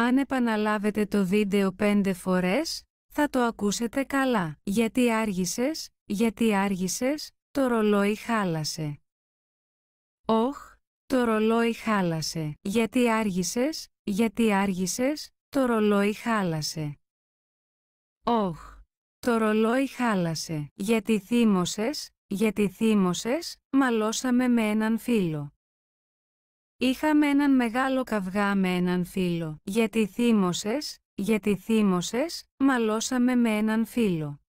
Αν επαναλάβετε το βίντεο πέντε φορές, θα το ακούσετε καλά. Γιατί άργησες, γιατί άργησες, το ρολόι χάλασε. Όχ, το ρολόι χάλασε. Γιατί άργησες, γιατί άργησες, το ρολόι χάλασε. Όχ, το ρολόι χάλασε. Γιατί θύμωσες, γιατί θύμωσες, μαλώσαμε με έναν φίλο. Είχαμε έναν μεγάλο καυγά με έναν φίλο. Γιατί θύμωσες, γιατί θύμωσες, μαλώσαμε με έναν φίλο.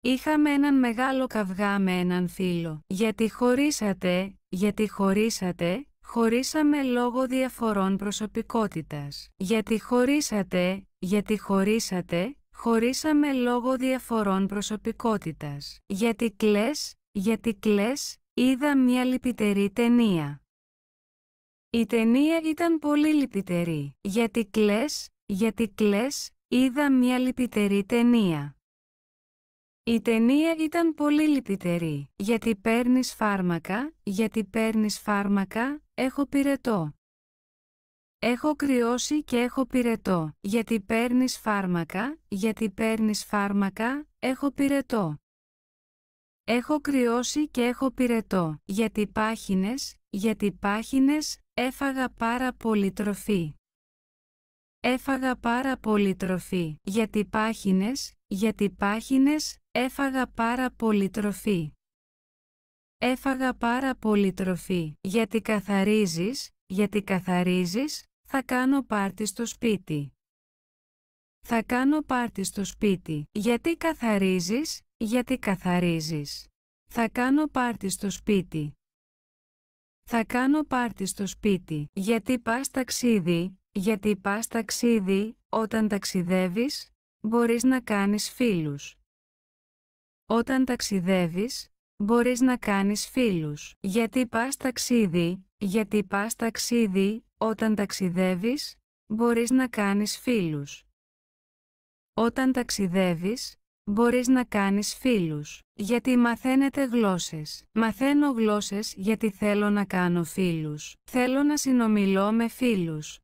Είχαμε έναν μεγάλο καυγά με έναν φίλο. Γιατί χωρίσατε, γιατί χωρίσατε, χωρίσαμε λόγω διαφορών προσωπικότητας. Γιατί χωρίσατε, γιατί χωρίσατε, χωρίσαμε λόγω διαφορών προσωπικότητας. Γιατί κλές, γιατί κλές, είδα μια λυπητερή ταινία. Η ταινία ήταν πολύ λυπητερή. Γιατί κλές, γιατί κλαις, είδα μια λυπητερή ταινία. Η ταινία ήταν πολύ λυπητερή. Γιατί παίρνεις φάρμακα, γιατί παίρνεις φάρμακα, έχω πυρετό. Έχω κρυώσει και έχω πυρετό. Γιατί παίρνεις φάρμακα, γιατί παίρνεις φάρμακα, έχω πυρετό. Έχω κρυώσει και έχω πυρετό. Γιατί πάχινες, γιατί πάχινες, Έφαγα πάρα πολύ τροφή. Έφαγα πάρα πολύ τροφή. Γιατί πάχινες, γιατί πάχινες, έφαγα πάρα πολύ τροφή. Έφαγα πάρα πολύ τροφή. Γιατί καθαρίζεις, γιατί καθαρίζεις, θα κάνω πάρτι στο σπίτι. Θα κάνω πάρτι στο σπίτι. Γιατί καθαρίζεις, γιατί καθαρίζεις. Θα κάνω πάρτι στο σπίτι. Θα κάνω πάρτι στο σπίτι. Γιατί πας ταξίδι, γιατί πας ταξίδι, όταν ταξιδεύεις, μπορείς να κάνεις φίλους. Όταν ταξιδεύεις, μπορείς να κάνεις φίλους. Γιατί πας ταξίδι, γιατί πας ταξίδι, όταν ταξιδεύεις, μπορείς να κάνεις φίλους. Όταν ταξιδεύεις, Μπορείς να κάνεις φίλους, γιατί μαθαίνετε γλώσσες. Μαθαίνω γλώσσες γιατί θέλω να κάνω φίλους. Θέλω να συνομιλώ με φίλους.